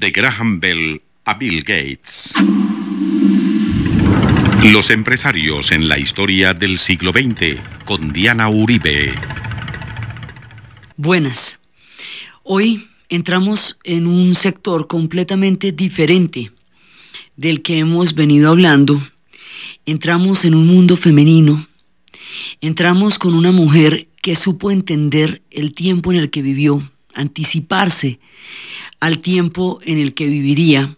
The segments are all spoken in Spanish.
de Graham Bell a Bill Gates. Los empresarios en la historia del siglo XX con Diana Uribe. Buenas. Hoy entramos en un sector completamente diferente del que hemos venido hablando. Entramos en un mundo femenino. Entramos con una mujer que supo entender el tiempo en el que vivió, anticiparse al tiempo en el que viviría,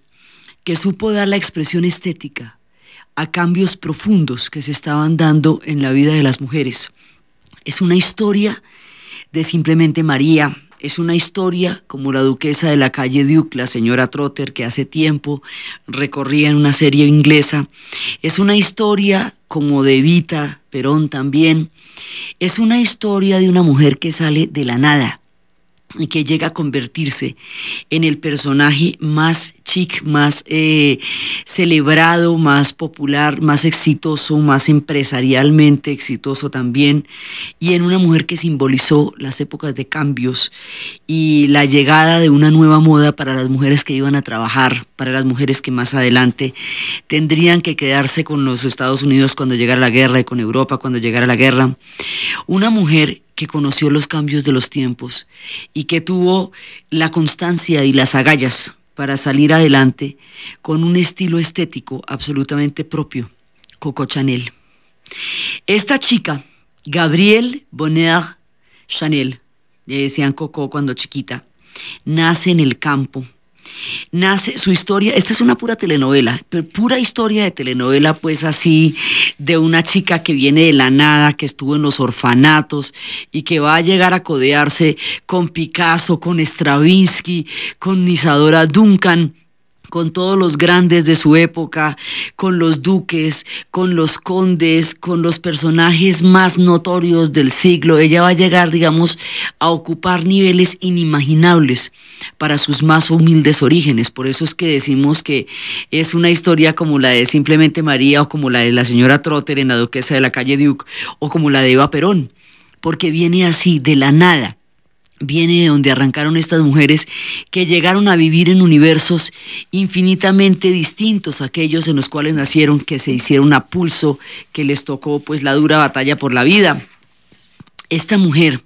que supo dar la expresión estética a cambios profundos que se estaban dando en la vida de las mujeres. Es una historia de simplemente María, es una historia como la duquesa de la calle Duke, la señora Trotter, que hace tiempo recorría en una serie inglesa. Es una historia como de Evita Perón también. Es una historia de una mujer que sale de la nada, que llega a convertirse en el personaje más chic, más eh, celebrado, más popular, más exitoso, más empresarialmente exitoso también, y en una mujer que simbolizó las épocas de cambios y la llegada de una nueva moda para las mujeres que iban a trabajar, para las mujeres que más adelante tendrían que quedarse con los Estados Unidos cuando llegara la guerra y con Europa cuando llegara la guerra. Una mujer que conoció los cambios de los tiempos y que tuvo la constancia y las agallas para salir adelante con un estilo estético absolutamente propio, Coco Chanel. Esta chica, Gabrielle Bonheur Chanel, le decían Coco cuando chiquita, nace en el campo nace su historia, esta es una pura telenovela, pura historia de telenovela, pues así, de una chica que viene de la nada, que estuvo en los orfanatos y que va a llegar a codearse con Picasso, con Stravinsky, con Isadora Duncan con todos los grandes de su época, con los duques, con los condes, con los personajes más notorios del siglo. Ella va a llegar, digamos, a ocupar niveles inimaginables para sus más humildes orígenes. Por eso es que decimos que es una historia como la de Simplemente María o como la de la señora Trotter en la duquesa de la calle Duke o como la de Eva Perón, porque viene así, de la nada viene de donde arrancaron estas mujeres que llegaron a vivir en universos infinitamente distintos a aquellos en los cuales nacieron, que se hicieron a pulso, que les tocó pues la dura batalla por la vida. Esta mujer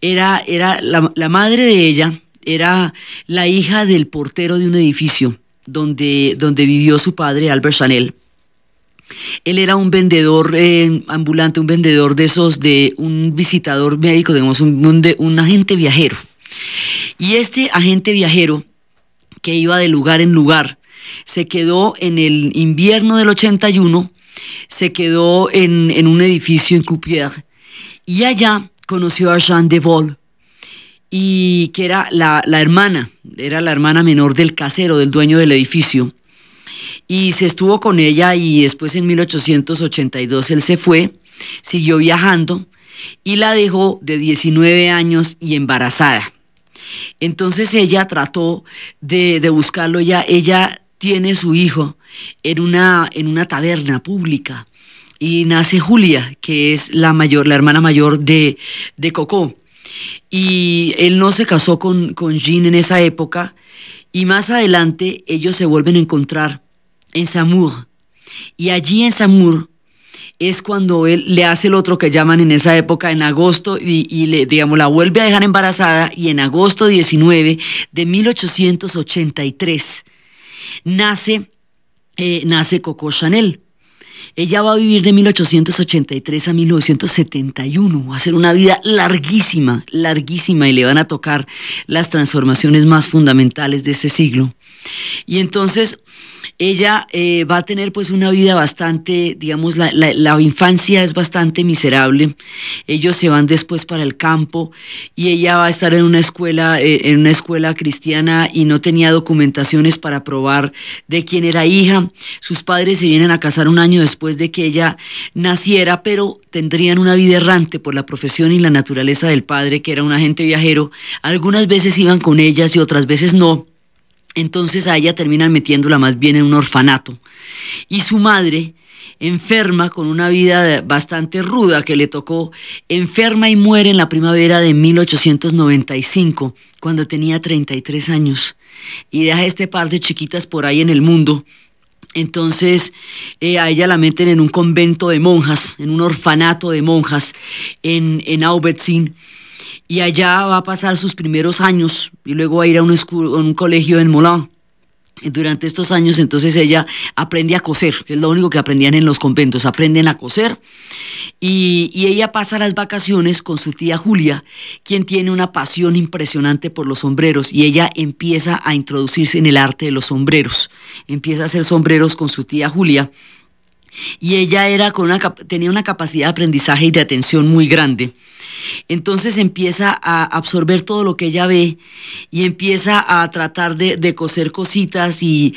era, era la, madre de ella, era la hija del portero de un edificio donde, donde vivió su padre, Albert Chanel él era un vendedor eh, ambulante, un vendedor de esos, de un visitador médico, digamos, un, agente viajero. Y este agente viajero que iba de lugar en lugar, se quedó en el invierno del 81, se quedó en, un edificio en Coupier y allá conoció a Jean de Vol, y que era la hermana, era la hermana menor del casero, del dueño del edificio y se estuvo con ella y después en 1882 él se fue, siguió viajando y la dejó de 19 años y embarazada. Entonces ella trató de, buscarlo ya, ella tiene su hijo en una, en una taberna pública y nace Julia, que es la mayor, la hermana mayor de, de Cocó. Y él no se casó con, con Jean en esa época y más adelante ellos se vuelven a encontrar en Samur. Y allí en Samur es cuando él le hace el otro que llaman en esa época, en agosto, y, le, digamos, la vuelve a dejar embarazada, y en agosto 19 de 1883 nace, eh, nace Coco Chanel. Ella va a vivir de 1883 a 1971, va a ser una vida larguísima, larguísima, y le van a tocar las transformaciones más fundamentales de este siglo. Y entonces ella eh, va a tener pues una vida bastante, digamos, la, infancia es bastante miserable. Ellos se van después para el campo y ella va a estar en una escuela, eh, en una escuela cristiana y no tenía documentaciones para probar de quién era hija. Sus padres se vienen a casar un año después de que ella naciera, pero tendrían una vida errante por la profesión y la naturaleza del padre, que era un agente viajero. Algunas veces iban con ellas y otras veces no. Entonces a ella terminan metiéndola más bien en un orfanato. Y su madre, enferma con una vida bastante ruda que le tocó, enferma y muere en la primavera de 1895, cuando tenía 33 años, y deja este par de chiquitas por ahí en el mundo. Entonces eh, a ella la meten en un convento de monjas, en un orfanato de monjas en, en Aubetzin y allá va a pasar sus primeros años y luego va a ir a un, colegio en Moulin. Durante estos años entonces ella aprende a coser, que es lo único que aprendían en los conventos, aprenden a coser y, y, ella pasa las vacaciones con su tía Julia, quien tiene una pasión impresionante por los sombreros y ella empieza a introducirse en el arte de los sombreros, empieza a hacer sombreros con su tía Julia y ella era tenía una capacidad de aprendizaje y de atención muy grande. Entonces empieza a absorber todo lo que ella ve y empieza a tratar de, coser cositas y,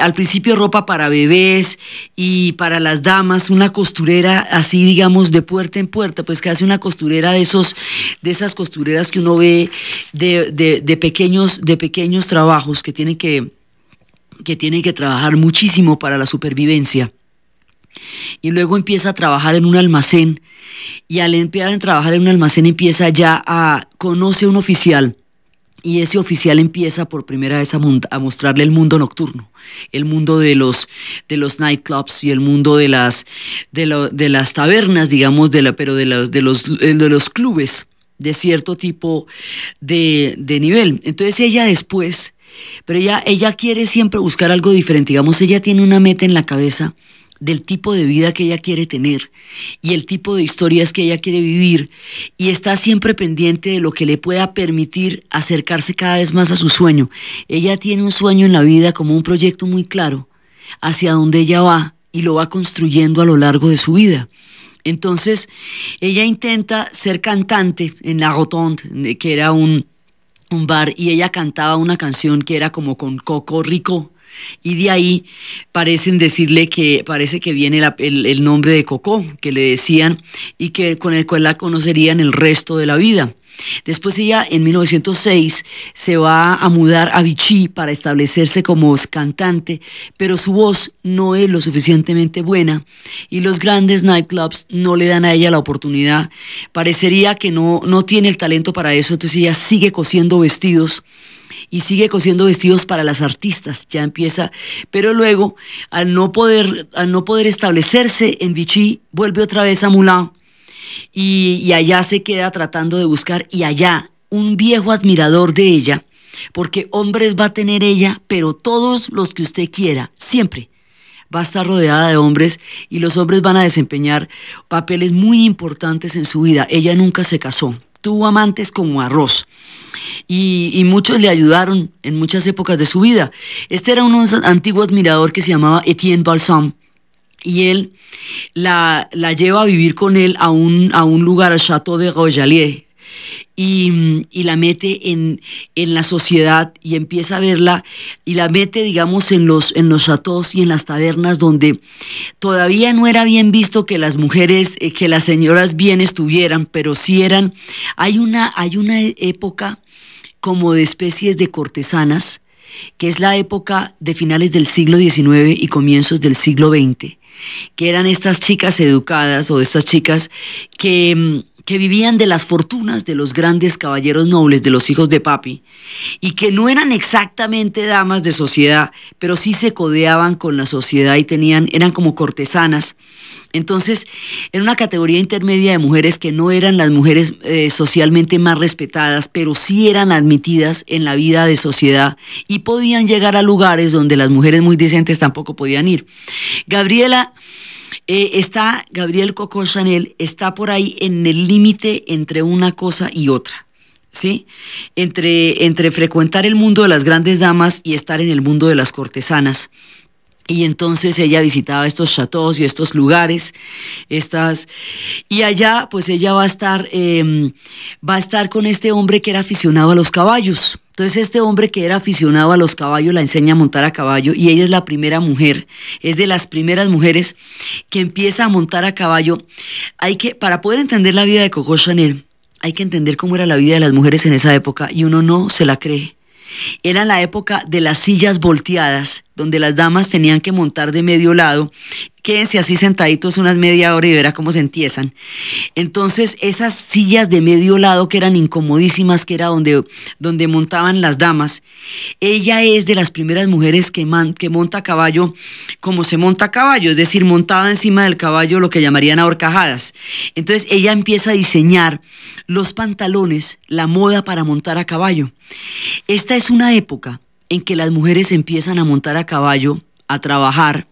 al principio ropa para bebés y para las damas, una costurera así digamos de puerta en puerta, pues que hace una costurera de, esos, de esas costureras que uno ve de, de, pequeños, de pequeños trabajos que que, que tienen que trabajar muchísimo para la supervivencia y luego empieza a trabajar en un almacén y al empezar a trabajar en un almacén empieza ya a conoce a un oficial y ese oficial empieza por primera vez a, mostrarle el mundo nocturno, el mundo de los, de los nightclubs y el mundo de las, de, las tabernas, digamos, de la, pero de, de, los, eh, de los clubes de cierto tipo de, de nivel. Entonces ella después, pero ella quiere siempre buscar algo diferente, digamos, ella tiene una meta en la cabeza del tipo de vida que ella quiere tener y el tipo de historias que ella quiere vivir y está siempre pendiente de lo que le pueda permitir acercarse cada vez más a su sueño. Ella tiene un sueño en la vida como un proyecto muy claro hacia donde ella va y lo va construyendo a lo largo de su vida. Entonces, ella intenta ser cantante en La Rotonde, que era un, un bar, y ella cantaba una canción que era como con Coco Rico, y de ahí parecen decirle que parece que viene el, nombre de Coco que le decían, y que con el cual la conocerían el resto de la vida. Después ella en 1906 se va a mudar a Vichy para establecerse como cantante, pero su voz no es lo suficientemente buena y los grandes nightclubs no le dan a ella la oportunidad. Parecería que no, no tiene el talento para eso, entonces ella sigue cosiendo vestidos y sigue cosiendo vestidos para las artistas, ya empieza, pero luego al no poder, al no poder establecerse en Vichy, vuelve otra vez a Moulin y allá se queda tratando de buscar y allá un viejo admirador de ella, porque hombres va a tener ella, pero todos los que usted quiera, siempre va a estar rodeada de hombres y los hombres van a desempeñar papeles muy importantes en su vida. Ella nunca se casó tuvo amantes como arroz. Y, muchos le ayudaron en muchas épocas de su vida. Este era un antiguo admirador que se llamaba Etienne Balsam y él la, lleva a vivir con él a un, a un lugar, al Chateau de Royalier, y, la mete en, la sociedad y empieza a verla y la mete, digamos, en los, en los y en las tabernas donde todavía no era bien visto que las mujeres, eh, que las señoras bien estuvieran, pero sí eran, hay una, hay una época como de especies de cortesanas, que es la época de finales del siglo XIX y comienzos del siglo XX, que eran estas chicas educadas o estas chicas que mm, que vivían de las fortunas de los grandes caballeros nobles, de los hijos de papi, y que no eran exactamente damas de sociedad, pero sí se codeaban con la sociedad y tenían, eran como cortesanas. Entonces, en una categoría intermedia de mujeres que no eran las mujeres eh, socialmente más respetadas, pero sí eran admitidas en la vida de sociedad y podían llegar a lugares donde las mujeres muy decentes tampoco podían ir. Gabriela eh, está Gabriel Coco Chanel, está por ahí en el límite entre una cosa y otra. ¿Sí? Entre, entre frecuentar el mundo de las grandes damas y estar en el mundo de las cortesanas y entonces ella visitaba estos chateaux y estos lugares, estas, y allá pues ella va a estar, em, va a estar con este hombre que era aficionado a los caballos. Entonces este hombre que era aficionado a los caballos la enseña a montar a caballo y ella es la primera mujer, es de las primeras mujeres que empieza a montar a caballo. Hay que, para poder entender la vida de Coco Chanel, hay que entender cómo era la vida de las mujeres en esa época y uno no se la cree. Era la época de las sillas volteadas donde las damas tenían que montar de medio lado. Quédense así sentaditos unas media hora y verá cómo se empiezan. Entonces, esas sillas de medio lado que eran incomodísimas, que era donde, donde montaban las damas, ella es de las primeras mujeres que, man, que monta caballo como se monta a caballo, es decir, montada encima del caballo lo que llamarían ahorcajadas. Entonces, ella empieza a diseñar los pantalones, la moda para montar a caballo. Esta es una época en que las mujeres empiezan a montar a caballo, a trabajar,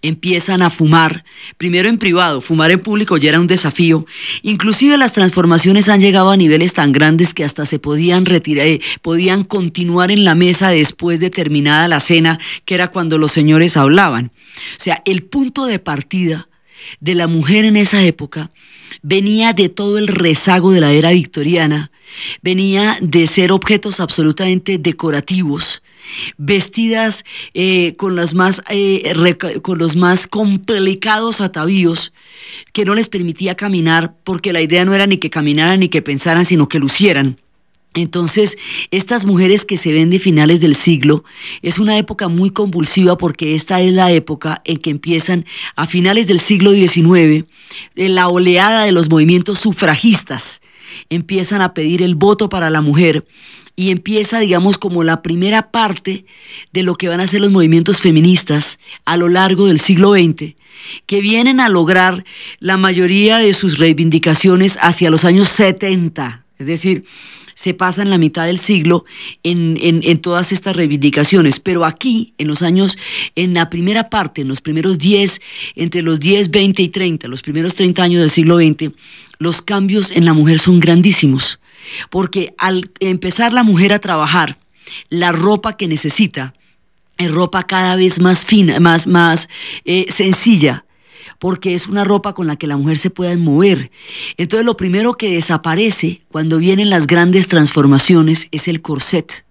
empiezan a fumar, primero en privado, fumar en público ya era un desafío. Inclusive las transformaciones han llegado a niveles tan grandes que hasta se podían retirar, eh, podían continuar en la mesa después de terminada la cena, que era cuando los señores hablaban. O sea, el punto de partida de la mujer en esa época venía de todo el rezago de la era victoriana, venía de ser objetos absolutamente decorativos, vestidas eh, con, más, eh, con los más complicados atavíos que no les permitía caminar porque la idea no era ni que caminaran ni que pensaran, sino que lucieran. Entonces, estas mujeres que se ven de finales del siglo es una época muy convulsiva porque esta es la época en que empiezan a finales del siglo XIX la oleada de los movimientos sufragistas empiezan a pedir el voto para la mujer y empieza, digamos, como la primera parte de lo que van a ser los movimientos feministas a lo largo del siglo XX, que vienen a lograr la mayoría de sus reivindicaciones hacia los años 70. Es decir, se pasan la mitad del siglo en, todas estas reivindicaciones. Pero aquí, en los años, en la primera parte, en los primeros 10, entre los 10, 20 y 30, los primeros 30 años del siglo XX, los cambios en la mujer son grandísimos. Porque al empezar la mujer a trabajar, la ropa que necesita, ropa cada vez más fina, más, más eh, sencilla, porque es una ropa con la que la mujer se pueda mover. Entonces lo primero que desaparece cuando vienen las grandes transformaciones es el corset.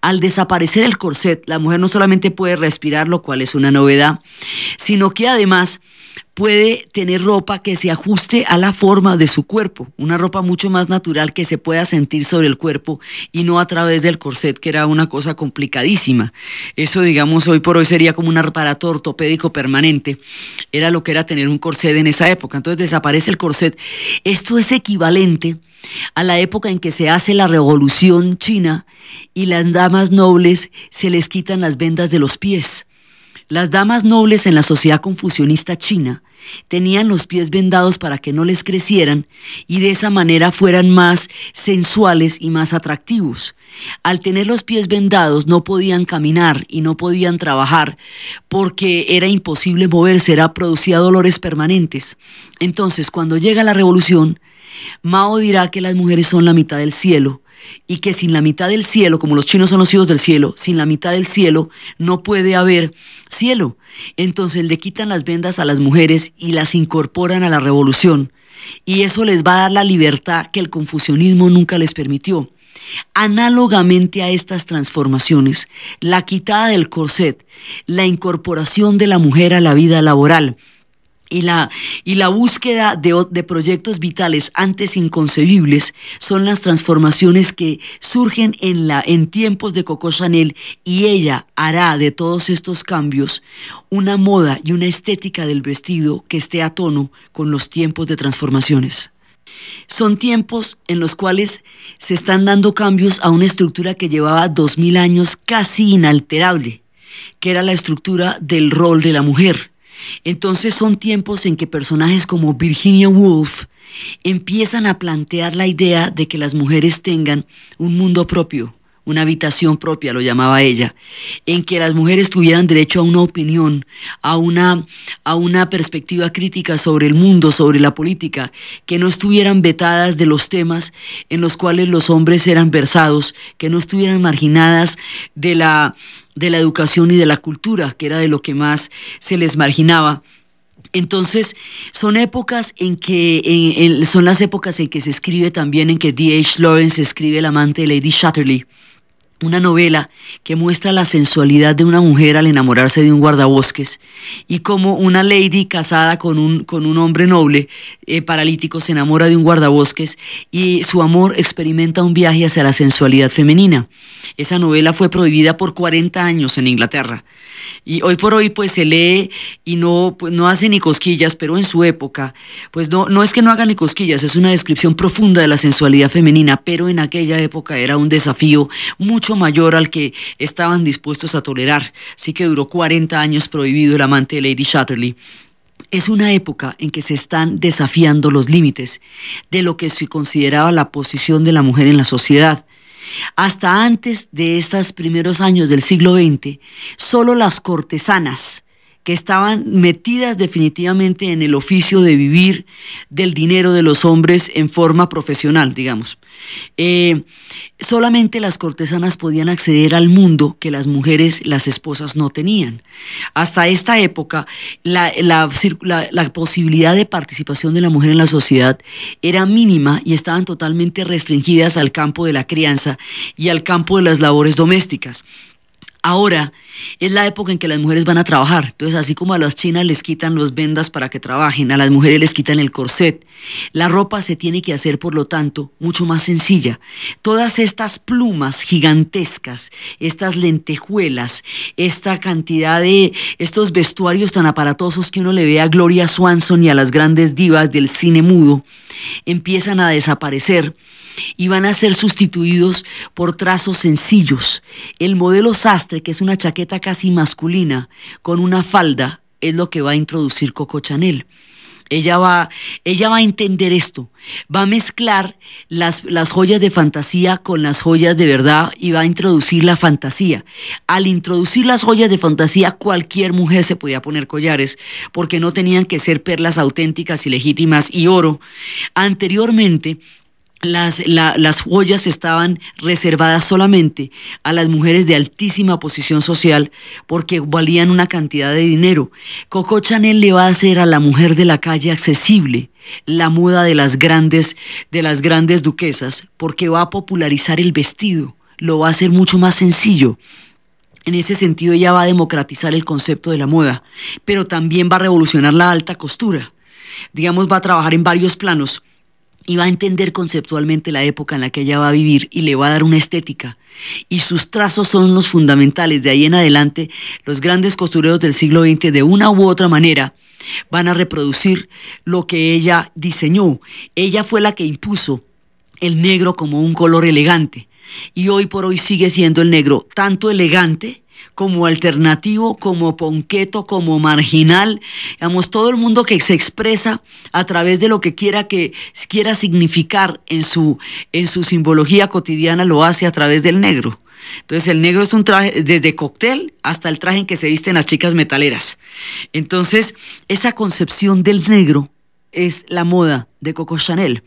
Al desaparecer el corset, la mujer no solamente puede respirar, lo cual es una novedad, sino que además puede tener ropa que se ajuste a la forma de su cuerpo, una ropa mucho más natural que se pueda sentir sobre el cuerpo y no a través del corset, que era una cosa complicadísima. Eso, digamos, hoy por hoy sería como un aparato ortopédico permanente. Era lo que era tener un corset en esa época. Entonces desaparece el corset. Esto es equivalente a la época en que se hace la revolución china y las damas nobles se les quitan las vendas de los pies las damas nobles en la sociedad confucionista china tenían los pies vendados para que no les crecieran y de esa manera fueran más sensuales y más atractivos. Al tener los pies vendados no podían caminar y no podían trabajar porque era imposible moverse, era producía dolores permanentes. Entonces, cuando llega la revolución, Mao dirá que las mujeres son la mitad del cielo y que sin la mitad del cielo, como los chinos son los hijos del cielo, sin la mitad del cielo no puede haber cielo. Entonces le quitan las vendas a las mujeres y las incorporan a la revolución. Y eso les va a dar la libertad que el confucianismo nunca les permitió. Análogamente a estas transformaciones, la quitada del corset, la incorporación de la mujer a la vida laboral, y la, y la búsqueda de, proyectos vitales antes inconcebibles son las transformaciones que surgen en, la, en tiempos de Coco Chanel y ella hará de todos estos cambios una moda y una estética del vestido que esté a tono con los tiempos de transformaciones. Son tiempos en los cuales se están dando cambios a una estructura que llevaba 2000 años casi inalterable, que era la estructura del rol de la mujer entonces son tiempos en que personajes como Virginia Woolf empiezan a plantear la idea de que las mujeres tengan un mundo propio, una habitación propia, lo llamaba ella, en que las mujeres tuvieran derecho a una opinión, a una, a una perspectiva crítica sobre el mundo, sobre la política, que no estuvieran vetadas de los temas en los cuales los hombres eran versados, que no estuvieran marginadas de la, de la educación y de la cultura, que era de lo que más se les marginaba. Entonces, son épocas en que, son las épocas en que se escribe también, en que D. H. Lawrence escribe El amante de Lady Shatterley una novela que muestra la sensualidad de una mujer al enamorarse de un guardabosques y cómo una lady casada con un, con un hombre noble eh, paralítico se enamora de un guardabosques y su amor experimenta un viaje hacia la sensualidad femenina. Esa novela fue prohibida por 40 años en Inglaterra y hoy por hoy pues se lee y no, pues, no hace ni cosquillas, pero en su época pues no, no es que no haga ni cosquillas, es una descripción profunda de la sensualidad femenina, pero en aquella época era un desafío mucho mayor al que estaban dispuestos a tolerar. Así que duró 40 años prohibido el amante de Lady Shatterley. Es una época en que se están desafiando los límites de lo que se consideraba la posición de la mujer en la sociedad. Hasta antes de estos primeros años del siglo XX, solo las cortesanas que estaban metidas definitivamente en el oficio de vivir del dinero de los hombres en forma profesional, digamos. Eh, solamente las cortesanas podían acceder al mundo que las mujeres, las esposas, no tenían. Hasta esta época, la, la posibilidad de participación de la mujer en la sociedad era mínima y estaban totalmente restringidas al campo de la crianza y al campo de las labores domésticas. Ahora, es la época en que las mujeres van a trabajar. Entonces, así como a las chinas les quitan los vendas para que trabajen, a las mujeres les quitan el corset, la ropa se tiene que hacer, por lo tanto, mucho más sencilla. Todas estas plumas gigantescas, estas lentejuelas, esta cantidad de estos vestuarios tan aparatosos que uno le ve a Gloria Swanson y a las grandes divas del cine mudo, empiezan a desaparecer y van a ser sustituidos por trazos sencillos. El modelo sastre, que es una chaqueta casi masculina con una falda, es lo que va a introducir Coco Chanel. Ella va, a entender esto, va a mezclar las, las joyas de fantasía con las joyas de verdad y va a introducir la fantasía. Al introducir las joyas de fantasía, cualquier mujer se podía poner collares porque no tenían que ser perlas auténticas y legítimas y oro. Anteriormente, las, joyas estaban reservadas solamente a las mujeres de altísima posición social porque valían una cantidad de dinero. Coco Chanel le va a hacer a la mujer de la calle accesible la moda de las grandes, de las grandes duquesas porque va a popularizar el vestido, lo va a hacer mucho más sencillo. En ese sentido ella va a democratizar el concepto de la moda, pero también va a revolucionar la alta costura. Digamos, va a trabajar en varios planos y va a entender conceptualmente la época en la que ella va a vivir y le va a dar una estética. Y sus trazos son los fundamentales. De ahí en adelante, los grandes costureros del siglo XX, de una u otra manera, van a reproducir lo que ella diseñó. Ella fue la que impuso el negro como un color elegante. Y hoy por hoy sigue siendo el negro tanto elegante como alternativo, como ponqueto, como marginal, digamos, todo el mundo que se expresa a través de lo que quiera que quiera significar en su, en su simbología cotidiana lo hace a través del negro. Entonces el negro es un traje desde cóctel hasta el traje en que se visten las chicas metaleras. Entonces esa concepción del negro es la moda de Coco Chanel.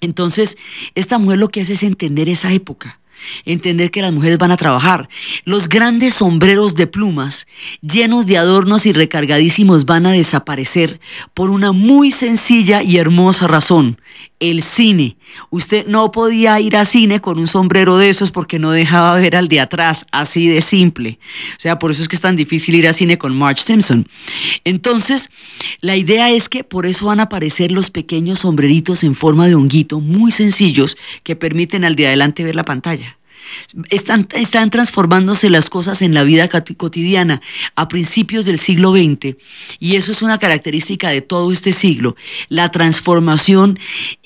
Entonces esta mujer lo que hace es entender esa época entender que las mujeres van a trabajar. Los grandes sombreros de plumas, llenos de adornos y recargadísimos, van a desaparecer por una muy sencilla y hermosa razón el cine. Usted no podía ir a cine con un sombrero de esos porque no dejaba ver al de atrás, así de simple. O sea, por eso es que es tan difícil ir a cine con Marge Simpson. Entonces, la idea es que por eso van a aparecer los pequeños sombreritos en forma de honguito muy sencillos que permiten al de adelante ver la pantalla. Están, transformándose las cosas en la vida cotidiana a principios del siglo XX y eso es una característica de todo este siglo, la transformación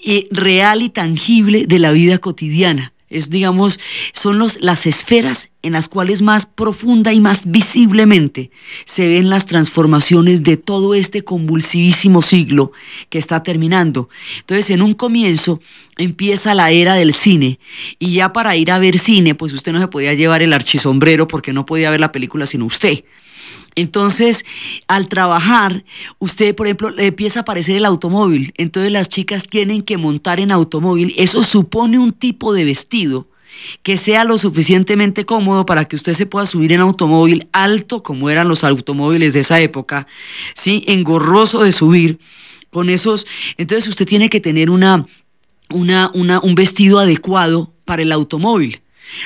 eh, real y tangible de la vida cotidiana. Es, digamos, son los, las esferas en las cuales más profunda y más visiblemente se ven las transformaciones de todo este convulsivísimo siglo que está terminando. Entonces, en un comienzo empieza la era del cine y ya para ir a ver cine, pues usted no se podía llevar el archisombrero porque no podía ver la película sino usted. Entonces, al trabajar, usted, por ejemplo, le empieza a aparecer el automóvil. Entonces las chicas tienen que montar en automóvil. Eso supone un tipo de vestido que sea lo suficientemente cómodo para que usted se pueda subir en automóvil alto, como eran los automóviles de esa época, ¿sí? engorroso de subir con esos. Entonces usted tiene que tener una, un vestido adecuado para el automóvil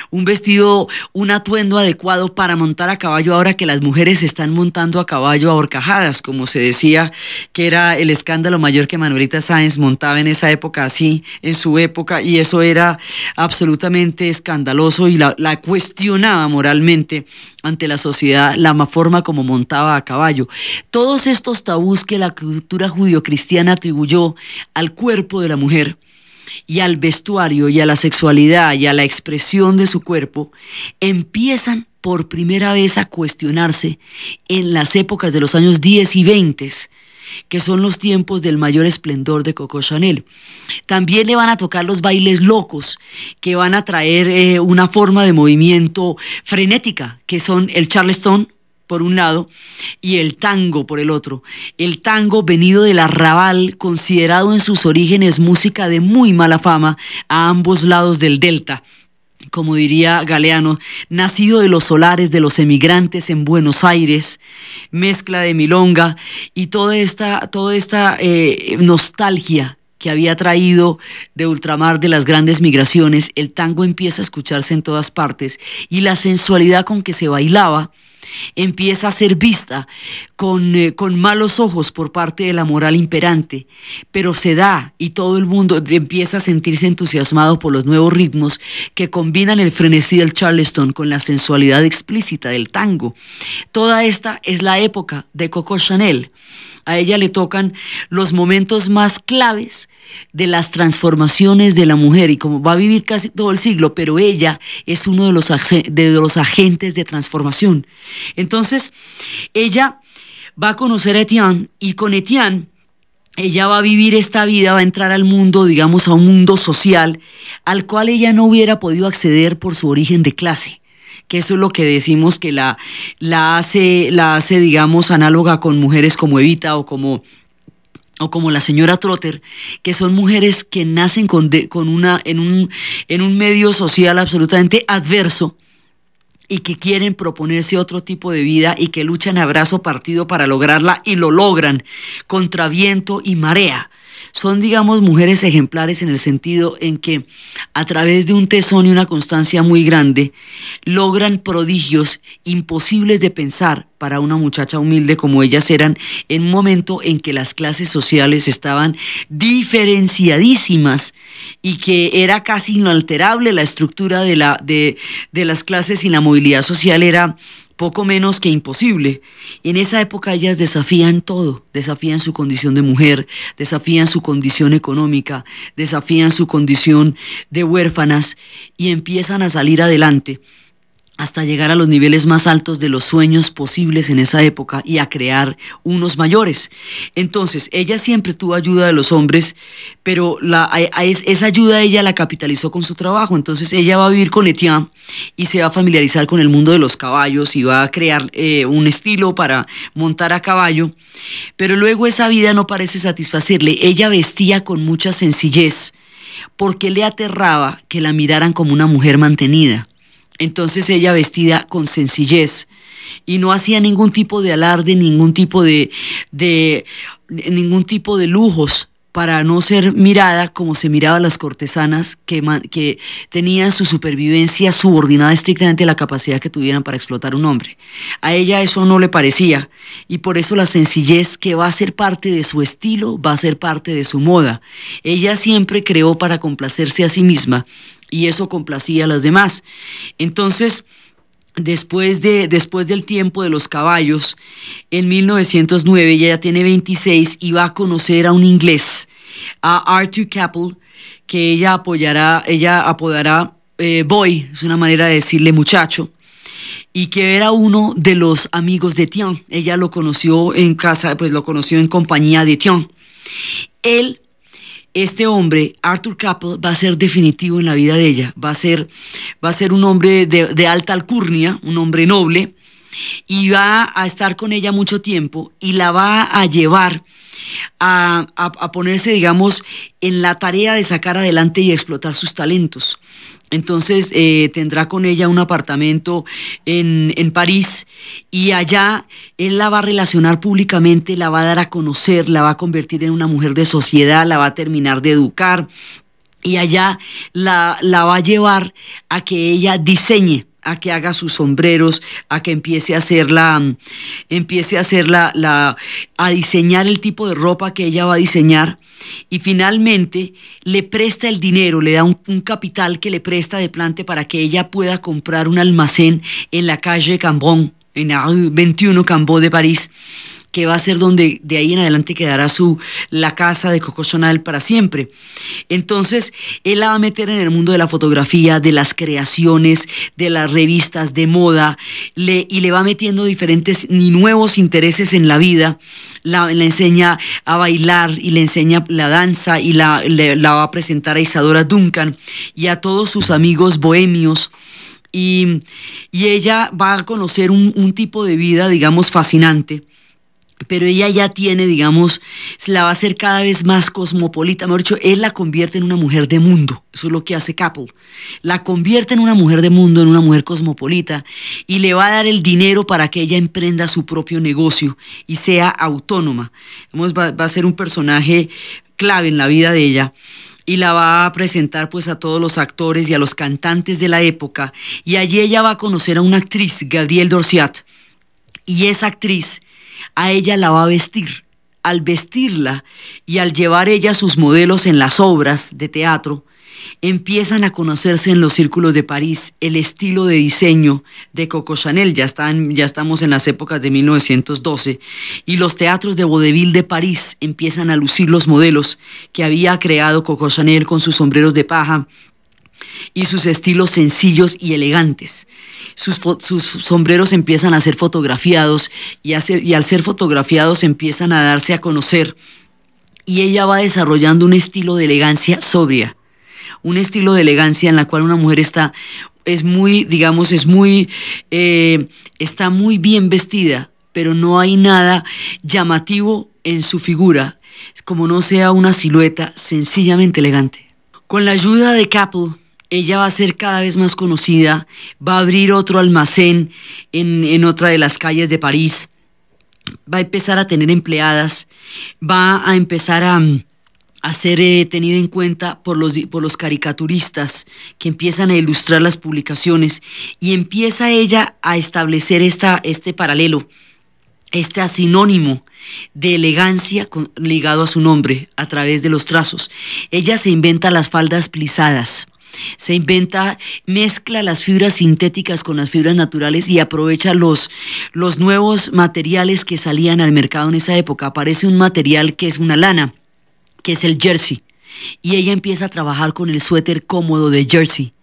un vestido, un atuendo adecuado para montar a caballo ahora que las mujeres están montando a caballo a horcajadas, como se decía que era el escándalo mayor que Manuelita Sáenz montaba en esa época, así, en su época, y eso era absolutamente escandaloso y la, cuestionaba moralmente ante la sociedad la forma como montaba a caballo. Todos estos tabús que la cultura judio-cristiana atribuyó al cuerpo de la mujer, y al vestuario y a la sexualidad y a la expresión de su cuerpo, empiezan por primera vez a cuestionarse en las épocas de los años 10 y 20, que son los tiempos del mayor esplendor de Coco Chanel. También le van a tocar los bailes locos, que van a traer eh, una forma de movimiento frenética, que son el charleston, por un lado y el tango por el otro. El tango venido del arrabal, considerado en sus orígenes música de muy mala fama a ambos lados del delta, como diría Galeano, nacido de los solares de los emigrantes en Buenos Aires, mezcla de milonga y toda esta, toda esta eh, nostalgia que había traído de ultramar de las grandes migraciones, el tango empieza a escucharse en todas partes y la sensualidad con que se bailaba empieza a ser vista eh, con, malos ojos por parte de la moral imperante, pero se da y todo el mundo empieza a sentirse entusiasmado por los nuevos ritmos que combinan el frenesí del charleston con la sensualidad explícita del tango. Toda esta es la época de Coco Chanel. A ella le tocan los momentos más claves de las transformaciones de la mujer y como va a vivir casi todo el siglo, pero ella es uno de los, de los agentes de transformación. Entonces, ella va a conocer a Etienne y con Etienne ella va a vivir esta vida, va a entrar al mundo, digamos, a un mundo social al cual ella no hubiera podido acceder por su origen de clase que eso es lo que decimos que la, hace, la hace, digamos, análoga con mujeres como Evita o como, o como la señora Trotter, que son mujeres que nacen con, con una, en, un, en un medio social absolutamente adverso, y que quieren proponerse otro tipo de vida y que luchan a partido para lograrla y lo logran contra viento y marea son, digamos, mujeres ejemplares en el sentido en que a través de un tesón y una constancia muy grande, logran prodigios imposibles de pensar para una muchacha humilde como ellas eran en un momento en que las clases sociales estaban diferenciadísimas y que era casi inalterable la estructura de, la, de, de las clases y la movilidad social era poco menos que imposible. En esa época ellas desafían todo, desafían su condición de mujer, desafían su condición económica, desafían su condición de huérfanas y empiezan a salir adelante hasta llegar a los niveles más altos de los sueños posibles en esa época y a crear unos mayores. Entonces, ella siempre tuvo ayuda de los hombres, pero esa ayuda ella la capitalizó con su trabajo. Entonces, ella va a vivir con Etienne y se va a familiarizar con el mundo de los caballos y va a crear eh, un estilo para montar a caballo. Pero luego esa vida no parece satisfacerle. Ella vestía con mucha sencillez porque le aterraba que la miraran como una mujer mantenida entonces ella vestida con sencillez y no hacía ningún tipo de alarde, ningún tipo de, ningún tipo de lujos para no ser mirada como se miraban las cortesanas que, que, tenían su supervivencia subordinada estrictamente a la capacidad que tuvieran para explotar un hombre. A ella eso no le parecía y por eso la sencillez que va a ser parte de su estilo, va a ser parte de su moda. Ella siempre creó para complacerse a sí misma y eso complacía a las demás. Entonces, después, de, después del tiempo de los caballos, en 1909, ella ya tiene 26 y va a conocer a un inglés, a Arthur Capel, que ella apoyará, ella apodará eh, Boy, es una manera de decirle muchacho y que era uno de los amigos de Tian. Ella lo conoció en casa, pues lo conoció en compañía de Tian. Él este hombre, Arthur Capel, va a ser definitivo en la vida de ella. Va a ser, va a ser un hombre de, de alta alcurnia, un hombre noble, y va a estar con ella mucho tiempo y la va a llevar a, ponerse, digamos, en la tarea de sacar adelante y explotar sus talentos. Entonces eh, tendrá con ella un apartamento en, en París y allá él la va a relacionar públicamente, la va a dar a conocer, la va a convertir en una mujer de sociedad, la va a terminar de educar, y allá la, la, va a llevar a que ella diseñe a que haga sus sombreros, a que empiece a hacer mm, empiece a hacer a diseñar el tipo de ropa que ella va a diseñar y finalmente le presta el dinero, le da un, capital que le presta de plante para que ella pueda comprar un almacén en la calle Cambon, en la rue 21 Cambon de París que va a ser donde de ahí en adelante quedará su la casa de Coco para siempre. Entonces, él la va a meter en el mundo de la fotografía, de las creaciones, de las revistas de moda, y le va metiendo diferentes ni nuevos intereses en la vida. La, enseña a bailar y le enseña la danza y la, va a presentar a Isadora Duncan y a todos sus amigos bohemios. Y, y, ella va a conocer un, tipo de vida, digamos, fascinante pero ella ya tiene, digamos, la va a hacer cada vez más cosmopolita. Mejor dicho, él la convierte en una mujer de mundo. Eso es lo que hace Capel. La convierte en una mujer de mundo, en una mujer cosmopolita, y le va a dar el dinero para que ella emprenda su propio negocio y sea autónoma. va, va a ser un personaje clave en la vida de ella y la va a presentar pues a todos los actores y a los cantantes de la época y allí ella va a conocer a una actriz, Gabriel Dorciat, y esa actriz a ella la va a vestir. Al vestirla y al llevar ella sus modelos en las obras de teatro, empiezan a conocerse en los círculos de París el estilo de diseño de Coco Chanel, ya, están, ya estamos en las épocas de 1912, y los teatros de vaudeville de París empiezan a lucir los modelos que había creado Coco Chanel con sus sombreros de paja, y sus estilos sencillos y elegantes. Sus, sombreros empiezan a ser fotografiados y, y al ser fotografiados empiezan a darse a conocer y ella va desarrollando un estilo de elegancia sobria, un estilo de elegancia en la cual una mujer está es muy, digamos, es muy, eh, está muy bien vestida, pero no hay nada llamativo en su figura, como no sea una silueta sencillamente elegante. Con la ayuda de Capel, ella va a ser cada vez más conocida, va a abrir otro almacén en, otra de las calles de París, va a empezar a tener empleadas, va a empezar a ser eh, tenida en cuenta por los, por los caricaturistas que empiezan a ilustrar las publicaciones y empieza ella a establecer esta, este paralelo, este sinónimo de elegancia ligado a su nombre a través de los trazos. Ella se inventa las faldas plisadas se inventa, mezcla las fibras sintéticas con las fibras naturales y aprovecha los, los nuevos materiales que salían al mercado en esa época. Aparece un material que es una lana, que es el jersey. Y ella empieza a trabajar con el suéter cómodo de jersey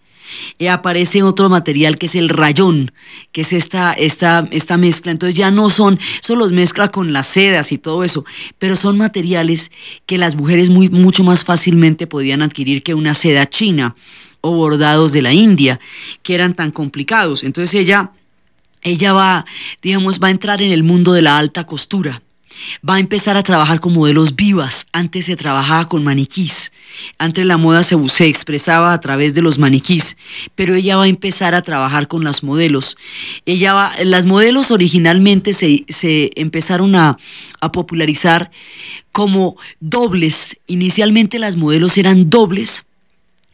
y aparece otro material que es el rayón, que es esta, esta, mezcla. Entonces ya no son, eso los mezcla con las sedas y todo eso, pero son materiales que las mujeres muy, mucho más fácilmente podían adquirir que una seda china o bordados de la India, que eran tan complicados. Entonces ella ella va, digamos, va a entrar en el mundo de la alta costura. Va a empezar a trabajar con modelos vivas. Antes se trabajaba con maniquís. Antes la moda se, expresaba a través de los maniquís, pero ella va a empezar a trabajar con las modelos. Ella va, las modelos originalmente se, empezaron a, a popularizar como dobles. Inicialmente las modelos eran dobles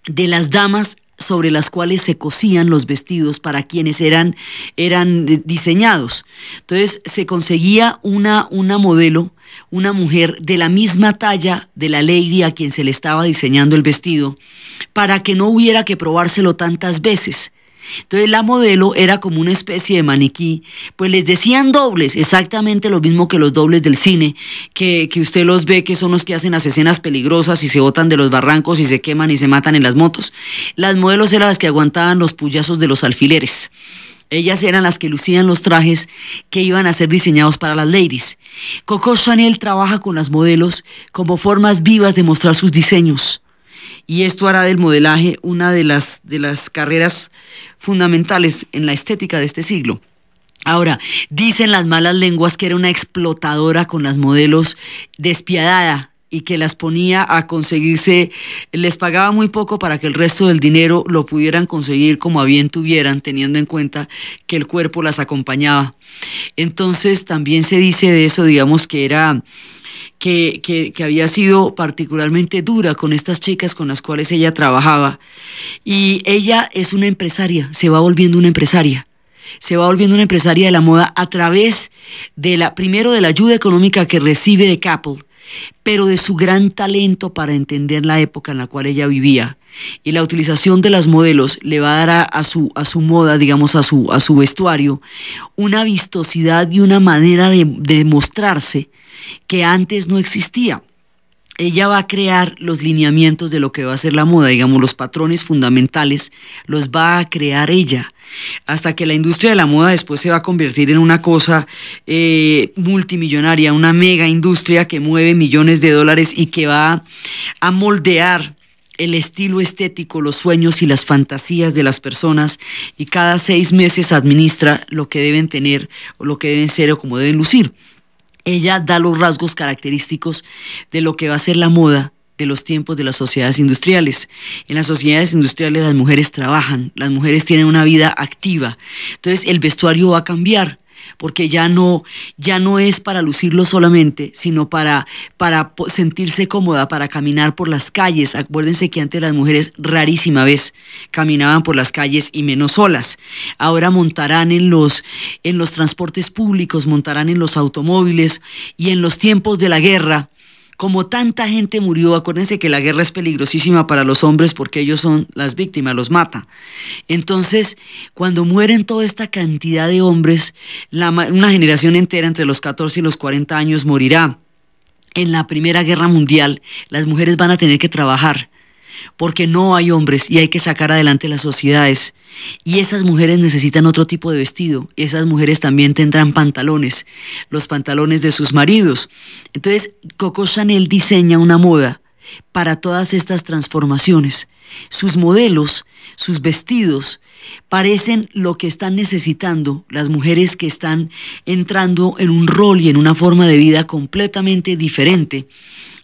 de las damas sobre las cuales se cosían los vestidos para quienes eran, eran eh, diseñados. Entonces se conseguía una, una modelo, una mujer de la misma talla de la lady a quien se le estaba diseñando el vestido, para que no hubiera que probárselo tantas veces. Entonces la modelo era como una especie de maniquí, pues les decían dobles, exactamente lo mismo que los dobles del cine, que, usted los ve que son los que hacen las escenas peligrosas y se botan de los barrancos y se queman y se matan en las motos. Las modelos eran las que aguantaban los puyazos de los alfileres. Ellas eran las que lucían los trajes que iban a ser diseñados para las ladies. Coco Chanel trabaja con las modelos como formas vivas de mostrar sus diseños y esto hará del modelaje una de las, de las carreras fundamentales en la estética de este siglo. Ahora, dicen las malas lenguas que era una explotadora con las modelos despiadada y que las ponía a conseguirse, les pagaba muy poco para que el resto del dinero lo pudieran conseguir como a bien tuvieran, teniendo en cuenta que el cuerpo las acompañaba. Entonces, también se dice de eso, digamos, que era que, había sido particularmente dura con estas chicas con las cuales ella trabajaba. Y ella es una empresaria, se va volviendo una empresaria. Se va volviendo una empresaria de la moda a través de la, primero de la ayuda económica que recibe de Capel pero de su gran talento para entender la época en la cual ella vivía. Y la utilización de las modelos le va a dar a, su, moda, digamos, a su, vestuario, una vistosidad y una manera de, de mostrarse que antes no existía ella va a crear los lineamientos de lo que va a ser la moda, digamos, los patrones fundamentales, los va a crear ella hasta que la industria de la moda después se va a convertir en una cosa eh, multimillonaria, una mega industria que mueve millones de dólares y que va a moldear el estilo estético, los sueños y las fantasías de las personas y cada seis meses administra lo que deben tener o lo que deben ser o cómo deben lucir. Ella da los rasgos característicos de lo que va a ser la moda de los tiempos de las sociedades industriales. En las sociedades industriales las mujeres trabajan, las mujeres tienen una vida activa. Entonces el vestuario va a cambiar porque ya no, ya no es para lucirlo solamente, sino para, para sentirse cómoda, para caminar por las calles. Acuérdense que antes las mujeres rarísima vez caminaban por las calles y menos solas. Ahora montarán en los, en los transportes públicos, montarán en los automóviles y en los tiempos de la guerra como tanta gente murió, acuérdense que la guerra es peligrosísima para los hombres porque ellos son las víctimas, los mata. Entonces, cuando mueren toda esta cantidad de hombres, una generación entera entre los 14 y los 40 años morirá. En la Primera Guerra Mundial, las mujeres van a tener que trabajar porque no hay hombres y hay que sacar adelante las sociedades. Y esas mujeres necesitan otro tipo de vestido, esas mujeres también tendrán pantalones, los pantalones de sus maridos. Entonces, Coco Chanel diseña una moda para todas estas transformaciones. Sus modelos, sus vestidos, parecen lo que están necesitando las mujeres que están entrando en un rol y en una forma de vida completamente diferente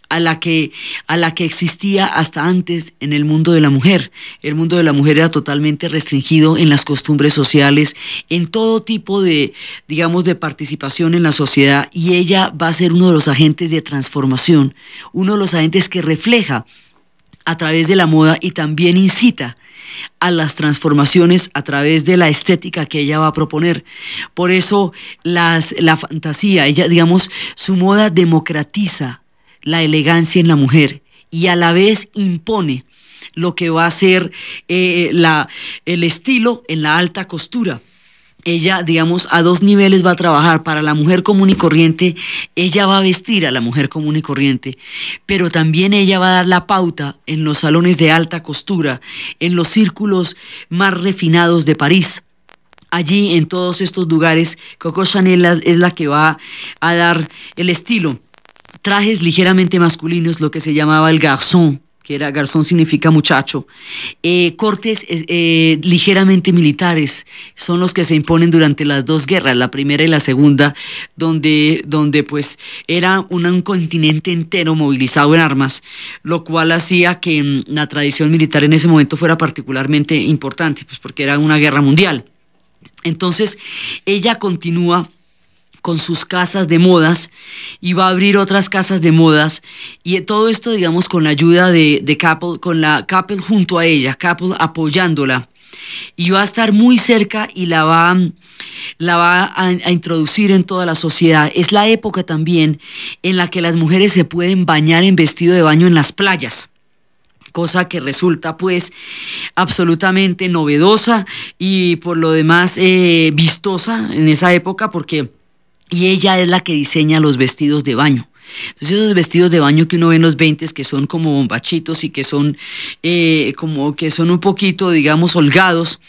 a la que, a la que existía hasta antes en el mundo de la mujer. El mundo de la mujer era totalmente restringido en las costumbres sociales, en todo tipo de, digamos, de participación en la sociedad y ella va a ser uno de los agentes de transformación, uno de los agentes que refleja a través de la moda y también incita a las transformaciones a través de la estética que ella va a proponer. Por eso la fantasía, ella digamos, su moda democratiza la elegancia en la mujer y a la vez impone lo que va a ser eh, la, el estilo en la alta costura. Ella, digamos, a dos niveles va a trabajar. Para la mujer común y corriente, ella va a vestir a la mujer común y corriente, pero también ella va a dar la pauta en los salones de alta costura, en los círculos más refinados de París. Allí, en todos estos lugares, Coco Chanel es la que va a dar el estilo trajes ligeramente masculinos, lo que se llamaba el garzón, que era garzón significa muchacho, eh, cortes eh, ligeramente militares, son los que se imponen durante las dos guerras, la primera y la segunda, donde, donde pues era un, un continente entero movilizado en armas, lo cual hacía que mm, la tradición militar en ese momento fuera particularmente importante, pues porque era una guerra mundial. Entonces, ella continúa con sus casas de modas y va a abrir otras casas de modas y todo esto digamos con la ayuda de, de con la Capel junto a ella, Capel apoyándola y va a estar muy cerca y la va, la va a, introducir en toda la sociedad. Es la época también en la que las mujeres se pueden bañar en vestido de baño en las playas cosa que resulta pues absolutamente novedosa y por lo demás eh, vistosa en esa época porque y ella es la que diseña los vestidos de baño. Entonces esos vestidos de baño que uno ve en los 20 que son como bombachitos y que son eh, como que son un poquito, digamos, holgados,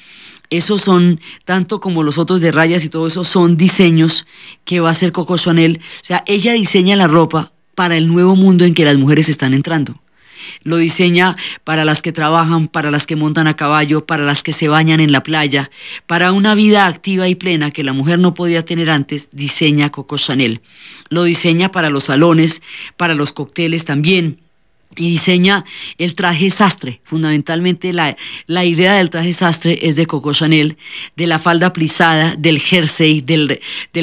esos son, tanto como los otros de rayas y todo eso, son diseños que va a hacer Coco Chanel. O sea, ella diseña la ropa para el nuevo mundo en que las mujeres están entrando lo diseña para las que trabajan, para las que montan a caballo, para las que se bañan en la playa, para una vida activa y plena que la mujer no podía tener antes, diseña Coco Chanel. Lo diseña para los salones, para los cócteles también y diseña el traje sastre. Fundamentalmente la, idea del traje sastre es de Coco Chanel, de la falda plisada, del jersey, del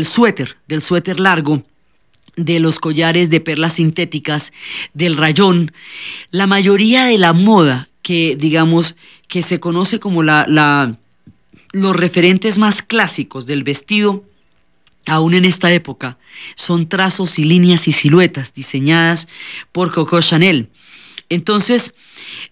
suéter, del suéter largo de los collares de perlas sintéticas, del rayón, la mayoría de la moda que, digamos, que se conoce como la, la, los referentes más clásicos del vestido, aún en esta época, son trazos y líneas y siluetas diseñadas por Coco Chanel. Entonces,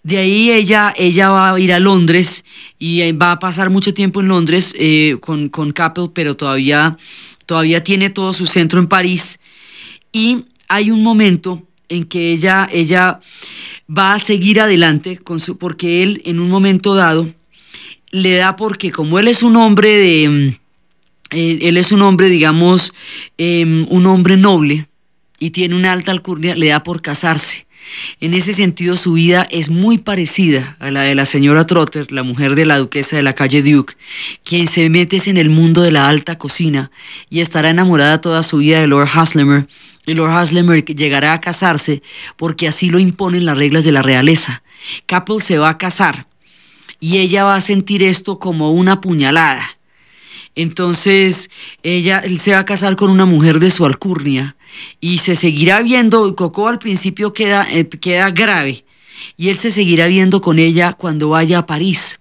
de ahí ella, ella va a ir a Londres y eh, va a pasar mucho tiempo en Londres eh, con, con pero todavía, todavía tiene todo su centro en París. Y hay un momento en que ella, ella va a seguir adelante con su, porque él en un momento dado le da porque como él es un hombre de, mm, eh, él es un hombre, digamos, em, un hombre noble y tiene una alta alcurnia, le da por casarse. En ese sentido, su vida es muy parecida a la de la señora Trotter, la mujer de la duquesa de la calle Duke, quien se mete en el mundo de la alta cocina y estará enamorada toda su vida de Lord Haslemer, Lord Haslemer llegará a casarse porque así lo imponen las reglas de la realeza. Capel se va a casar y ella va a sentir esto como una puñalada. Entonces, ella él se va a casar con una mujer de su alcurnia y se seguirá viendo. Coco al principio queda, eh, queda grave y él se seguirá viendo con ella cuando vaya a París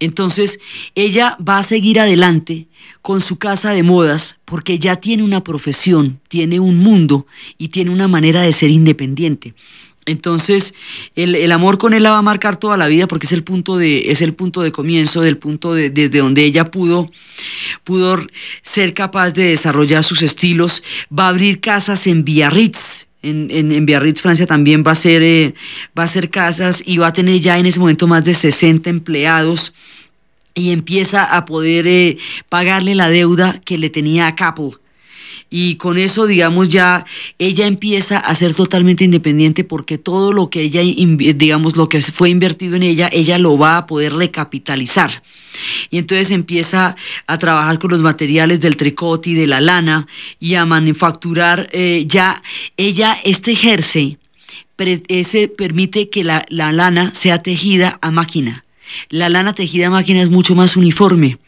entonces, ella va a seguir adelante con su casa de modas porque ya tiene una profesión, tiene un mundo y tiene una manera de ser independiente. Entonces, el, amor con él la va a marcar toda la vida porque es el punto de, es el punto de comienzo, del punto de, desde donde ella pudo, pudo ser capaz de desarrollar sus estilos. Va a abrir casas en Ritz en, en, Biarritz, Francia, también va a, ser, eh, va a ser casas y va a tener ya en ese momento más de 60 empleados y empieza a poder eh, pagarle la deuda que le tenía a Capel y con eso, digamos, ya ella empieza a ser totalmente independiente porque todo lo que ella, digamos, lo que fue invertido en ella, ella lo va a poder recapitalizar. Y entonces empieza a trabajar con los materiales del tricot y de la lana y a manufacturar eh, ya, ella este ejerce, ese permite que la, la lana sea tejida a máquina. La lana tejida a máquina es mucho más uniforme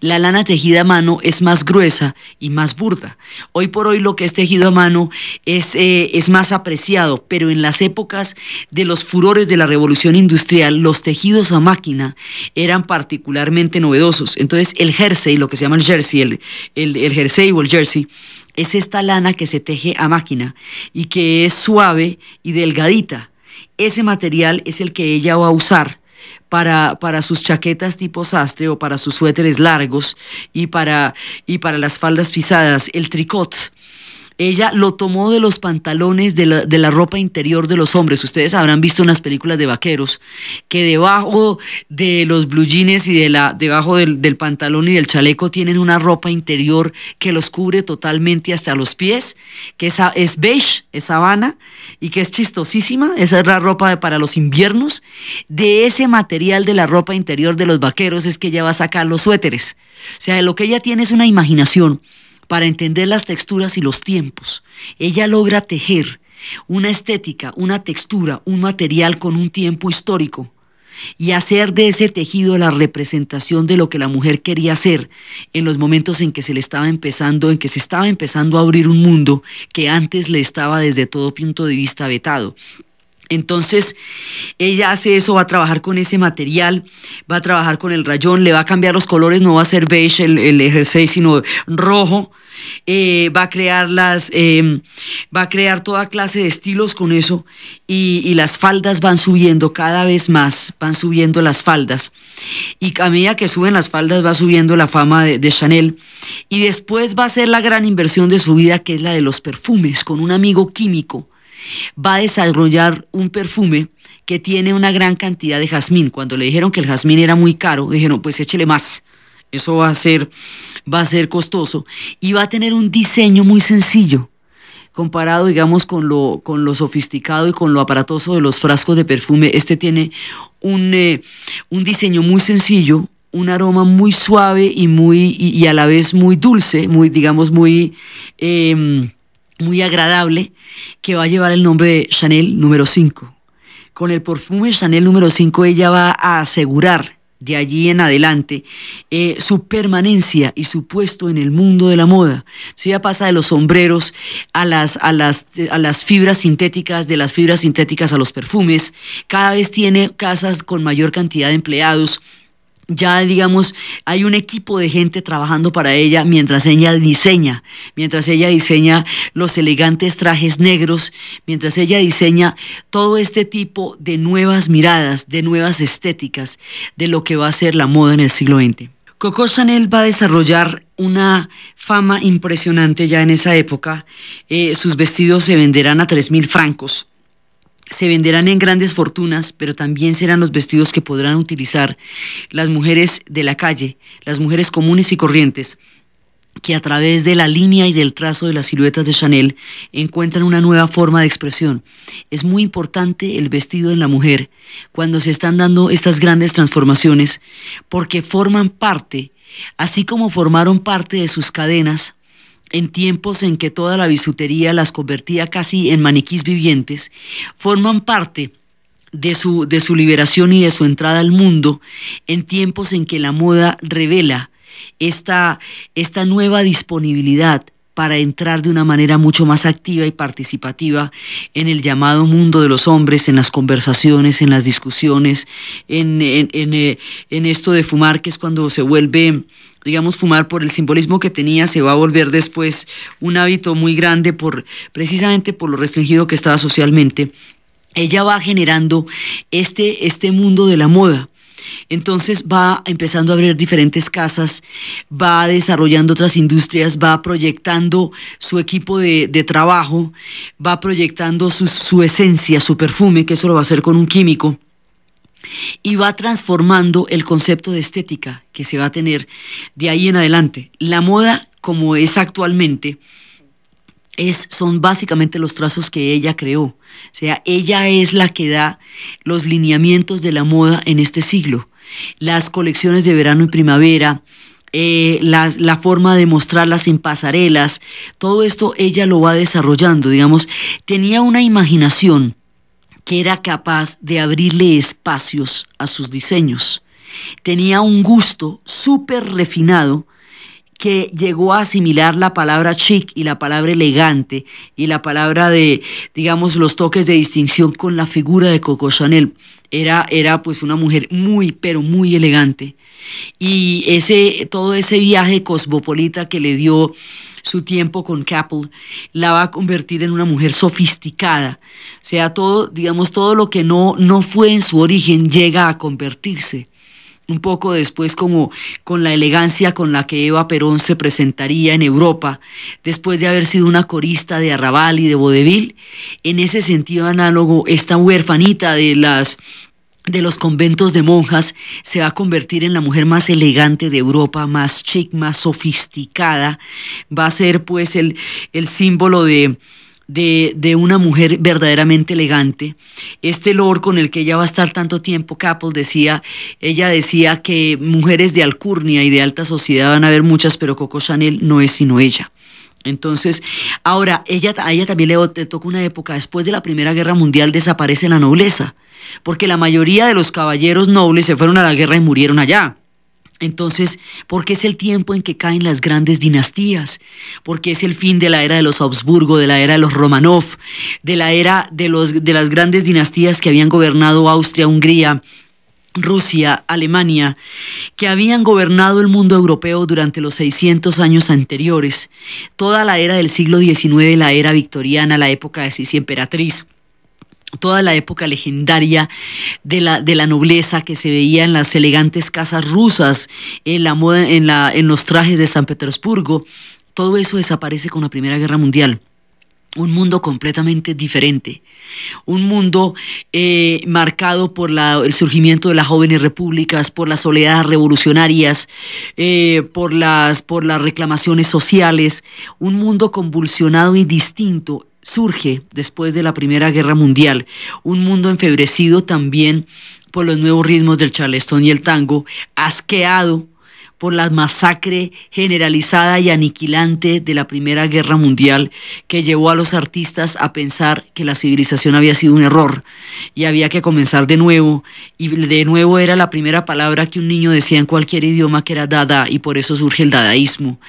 la lana tejida a mano es más gruesa y más burda. Hoy por hoy lo que es tejido a mano eh, es, más apreciado, pero en las épocas de los furores de la revolución industrial, los tejidos a máquina eran particularmente novedosos. Entonces el jersey, lo que se llama el jersey, el, el, el jersey o el jersey, es esta lana que se teje a máquina y que es suave y delgadita ese material es el que ella va a usar para, para sus chaquetas tipo sastre o para sus suéteres largos y para, y para las faldas pisadas, el tricot ella lo tomó de los pantalones, de la, ropa interior de los hombres. Ustedes habrán visto en las películas de vaqueros que debajo de los blue jeans y de la, debajo del, pantalón y del chaleco tienen una ropa interior que los cubre totalmente hasta los pies, que es, es beige, es habana, y que es chistosísima. Esa es la ropa para los inviernos. De ese material de la ropa interior de los vaqueros es que ella va a sacar los suéteres. O sea, lo que ella tiene es una imaginación para entender las texturas y los tiempos. Ella logra tejer una estética, una textura, un material con un tiempo histórico y hacer de ese tejido la representación de lo que la mujer quería hacer en los momentos en que se le estaba empezando, en que se estaba empezando a abrir un mundo que antes le estaba desde todo punto de vista vetado. Entonces, ella hace eso, va a trabajar con ese material, va a trabajar con el rayón, le va a cambiar los colores, no va a ser beige el, el jersey, sino rojo. Eh, va a crear las, em, va a crear toda clase de estilos con eso y, las faldas van subiendo cada vez más, van subiendo las faldas y a medida que suben las faldas va subiendo la fama de, de Chanel y después va a ser la gran inversión de su vida que es la de los perfumes con un amigo químico va a desarrollar un perfume que tiene una gran cantidad de jazmín. Cuando le dijeron que el jazmín era muy caro, dijeron, pues échele más. Eso va a ser, va a ser costoso. Y va a tener un diseño muy sencillo comparado, digamos, con lo, con lo sofisticado y con lo aparatoso de los frascos de perfume, este tiene un, eh, diseño muy sencillo, un aroma muy suave y, muy, y, a la vez muy dulce, muy, digamos, muy... Em, muy agradable que va a llevar el nombre de Chanel número 5. Con el perfume Chanel número 5 ella va a asegurar de allí en adelante eh, su permanencia y su puesto en el mundo de la moda. Si ella pasa de los sombreros a las, a, las, a las fibras sintéticas, de las fibras sintéticas a los perfumes, cada vez tiene casas con mayor cantidad de empleados, ya digamos, hay un equipo de gente trabajando para ella mientras ella diseña, mientras ella diseña los elegantes trajes negros, mientras ella diseña todo este tipo de nuevas miradas, de nuevas estéticas, de lo que va a ser la moda en el siglo XX. Coco Chanel va a desarrollar una fama impresionante ya en esa época. Eh, sus vestidos se venderán a mil francos se venderán en grandes fortunas, pero también serán los vestidos que podrán utilizar las mujeres de la calle, las mujeres comunes y corrientes, que a través de la línea y del trazo de las siluetas de Chanel encuentran una nueva forma de expresión. Es muy importante el vestido en la mujer cuando se están dando estas grandes transformaciones, porque forman parte, así como formaron parte de sus cadenas, en tiempos en que toda la bisutería las convertía casi en maniquís vivientes, forman parte de su, liberación y de su entrada al mundo, en tiempos en que la moda revela esta, esta nueva disponibilidad para entrar de una manera mucho más activa y participativa en el llamado mundo de los hombres, en las conversaciones, en las discusiones, eh, en, esto de fumar, que es cuando se vuelve digamos, fumar por el simbolismo que tenía, se va a volver después un hábito muy grande por, precisamente por lo restringido que estaba socialmente. Ella va generando este, este mundo de la moda entonces va empezando a abrir diferentes casas, va desarrollando otras industrias, va proyectando su equipo de, trabajo, va proyectando su, su esencia, su perfume, que eso lo va a hacer con un químico y va transformando el concepto de estética que se va a tener de ahí en adelante. La moda como es actualmente son básicamente los trazos que ella creó. O sea, ella es la que da los lineamientos de la moda en este siglo. Las colecciones de verano y primavera, eh, la forma de mostrarlas en pasarelas, todo esto ella lo va desarrollando, digamos, tenía una imaginación que era capaz de abrirle espacios a sus diseños. Tenía un gusto súper refinado que llegó a asimilar la palabra chic y la palabra elegante y la palabra de, digamos, los toques de distinción con la figura de Coco Chanel. Era, era pues una mujer muy, pero muy elegante. Y ese, todo ese viaje cosmopolita que le dio su tiempo con Capel la va a convertir en una mujer sofisticada. O sea, todo, digamos, todo lo que no, no fue en su origen llega a convertirse un poco después como con la elegancia con la que Eva Perón se presentaría en Europa, después de haber sido una corista de arrabal y de vodevil, en ese sentido análogo, esta huerfanita de las de los conventos de monjas se va a convertir en la mujer más elegante de Europa, más chic, más sofisticada, va a ser pues el símbolo de, de, una mujer verdaderamente elegante. Este lord con el que ella va a estar tanto tiempo, Capel, decía, ella decía que mujeres de alcurnia y de alta sociedad van a haber muchas, pero Coco Chanel no es sino ella. Entonces, ahora, ella, a ella también le, le toca una época, después de la Primera Guerra Mundial desaparece la nobleza, porque la mayoría de los caballeros nobles se fueron a la guerra y murieron allá. Entonces, porque es el tiempo en que caen las grandes dinastías, porque es el fin de la era de los Habsburgo, de la era de los Romanov, de la era de, los, de las grandes dinastías que habían gobernado Austria, Hungría, Rusia, Alemania, que habían gobernado el mundo europeo durante los 600 años anteriores, toda la era del siglo XIX, la era victoriana, la época de Sisi emperatriz toda la época legendaria de la, de la nobleza que se veía en las elegantes casas rusas, en, la moda, en, la, en los trajes de San Petersburgo, todo eso desaparece con la Primera Guerra Mundial un mundo completamente diferente, un mundo eh, marcado por el surgimiento de las jóvenes repúblicas, por las soledades revolucionarias, eh, por, las, por las reclamaciones sociales, un mundo convulsionado y distinto surge después de la Primera Guerra Mundial, un mundo enfebrecido también por los nuevos ritmos del charlestón y el tango, asqueado por la masacre generalizada y aniquilante de la Primera Guerra Mundial que llevó a los artistas a pensar que la civilización había sido un error y había que comenzar de nuevo. Y de nuevo era la primera palabra que un niño decía en cualquier idioma que era dada y por eso surge el dadaísmo.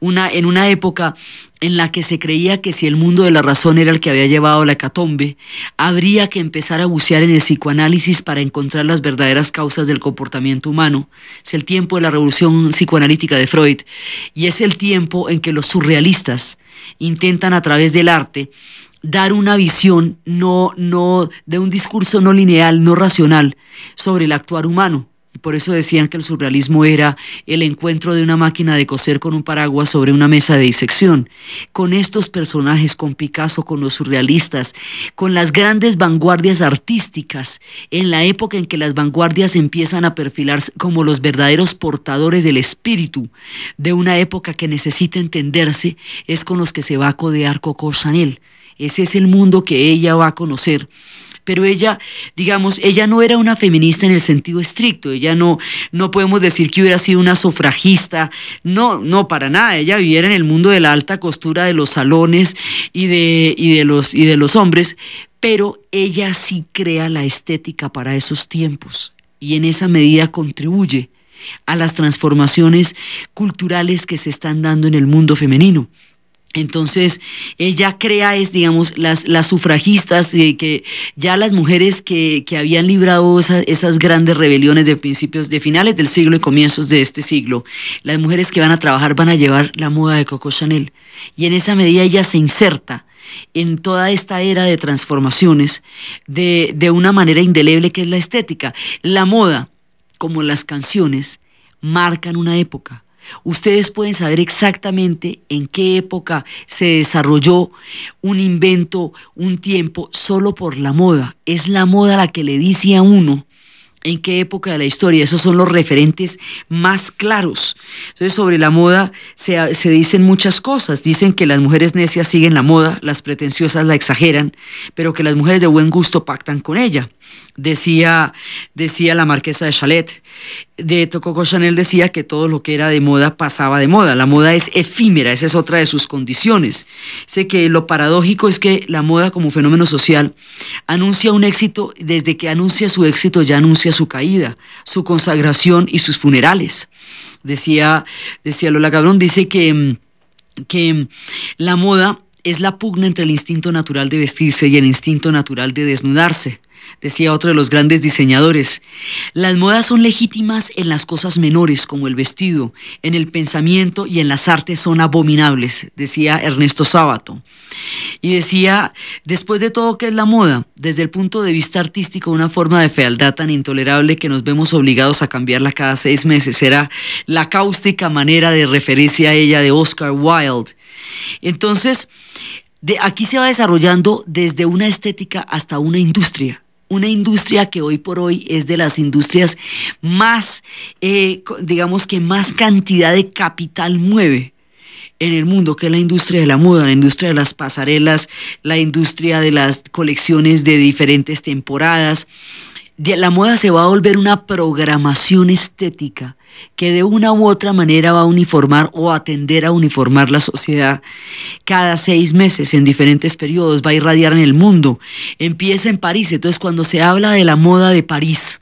Una, en una época en la que se creía que si el mundo de la razón era el que había llevado la hecatombe, habría que empezar a bucear en el psicoanálisis para encontrar las verdaderas causas del comportamiento humano. Es el tiempo de la revolución psicoanalítica de Freud y es el tiempo en que los surrealistas intentan a través del arte dar una visión no, no, de un discurso no lineal, no racional sobre el actuar humano y por eso decían que el surrealismo era el encuentro de una máquina de coser con un paraguas sobre una mesa de disección. Con estos personajes, con Picasso, con los surrealistas, con las grandes vanguardias artísticas, en la época en que las vanguardias empiezan a perfilarse como los verdaderos portadores del espíritu de una época que necesita entenderse, es con los que se va a codear Coco Chanel. Ese es el mundo que ella va a conocer pero ella, digamos, ella no era una feminista en el sentido estricto, ella no, no podemos decir que hubiera sido una sufragista, no, no, para nada, ella viviera en el mundo de la alta costura de los salones y de, y de, los, y de los hombres, pero ella sí crea la estética para esos tiempos y en esa medida contribuye a las transformaciones culturales que se están dando en el mundo femenino. Entonces, ella crea, es, digamos, las, las sufragistas, eh, que ya las mujeres que, habían librado esas grandes rebeliones de principios, de finales del siglo y comienzos de este siglo, las mujeres que van a trabajar van a llevar la moda de Coco Chanel. Y en esa medida ella se inserta en toda esta era de transformaciones de, de una manera indeleble que es la estética. La moda, como las canciones, marcan una época Ustedes pueden saber exactamente en qué época se desarrolló un invento, un tiempo, solo por la moda. Es la moda la que le dice a uno en qué época de la historia. Esos son los referentes más claros. Entonces, sobre la moda se, dicen muchas cosas. Dicen que las mujeres necias siguen la moda, las pretenciosas la exageran, pero que las mujeres de buen gusto pactan con ella. Decía, decía la marquesa de Chalet, de Tococo Chanel decía que todo lo que era de moda pasaba de moda. La moda es efímera, esa es otra de sus condiciones. Sé que lo paradójico es que la moda como fenómeno social anuncia un éxito, desde que anuncia su éxito ya anuncia su caída, su consagración y sus funerales. Decía, decía Lola Cabrón, dice que, que la moda es la pugna entre el instinto natural de vestirse y el instinto natural de desnudarse. Decía otro de los grandes diseñadores, las modas son legítimas en las cosas menores, como el vestido, en el pensamiento y en las artes son abominables, decía Ernesto Sábato. Y decía, después de todo, ¿qué es la moda? Desde el punto de vista artístico, una forma de fealdad tan intolerable que nos vemos obligados a cambiarla cada seis meses. Era la cáustica manera de referirse a ella de Oscar Wilde. Entonces, de aquí se va desarrollando desde una estética hasta una industria una industria que hoy por hoy es de las industrias más, eh, digamos que más cantidad de capital mueve en el mundo, que es la industria de la moda, la industria de las pasarelas, la industria de las colecciones de diferentes temporadas. La moda se va a volver una programación estética que de una u otra manera va a uniformar o atender a uniformar la sociedad cada seis meses en diferentes periodos, va a irradiar en el mundo. Empieza en París, entonces cuando se habla de la moda de París,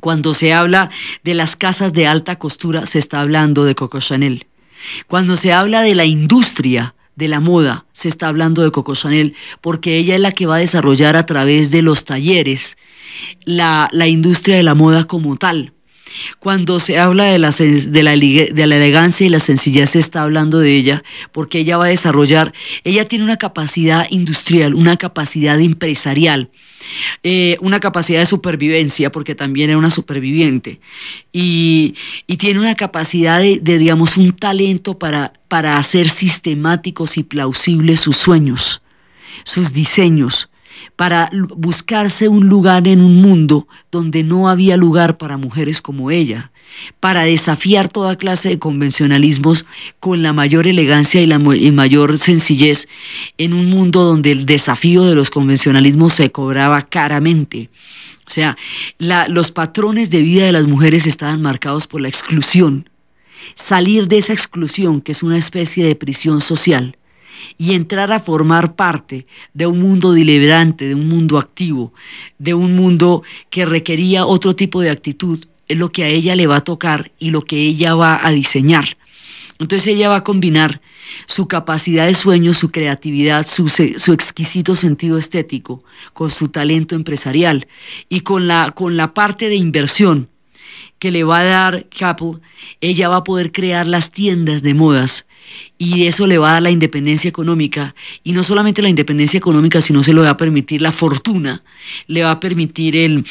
cuando se habla de las casas de alta costura, se está hablando de Coco Chanel. Cuando se habla de la industria, de la moda, se está hablando de Coco Chanel, porque ella es la que va a desarrollar a través de los talleres la, la industria de la moda como tal. Cuando se habla de la, elegancia y la sencillez, se está hablando de ella, porque ella va a desarrollar, ella tiene una capacidad industrial, una capacidad empresarial, eh, una capacidad de supervivencia, porque también era una superviviente, y, tiene una capacidad de, digamos, un talento para hacer sistemáticos y plausibles sus sueños, sus diseños para buscarse un lugar en un mundo donde no había lugar para mujeres como ella, para desafiar toda clase de convencionalismos con la mayor elegancia y la mayor sencillez en un mundo donde el desafío de los convencionalismos se cobraba caramente. O sea, los patrones de vida de las mujeres estaban marcados por la exclusión. Salir de esa exclusión, que es una especie de prisión social, y entrar a formar parte de un mundo deliberante, de un mundo activo, de un mundo que requería otro tipo de actitud, es lo que a ella le va a tocar y lo que ella va a diseñar. Entonces ella va a combinar su capacidad de sueño, su creatividad, su, su, exquisito sentido estético, con su talento empresarial y con la, con la parte de inversión que le va a dar Apple, ella va a poder crear las tiendas de modas y eso le va a dar la independencia económica y no solamente la independencia económica, sino se le va a permitir la fortuna, le va a permitir el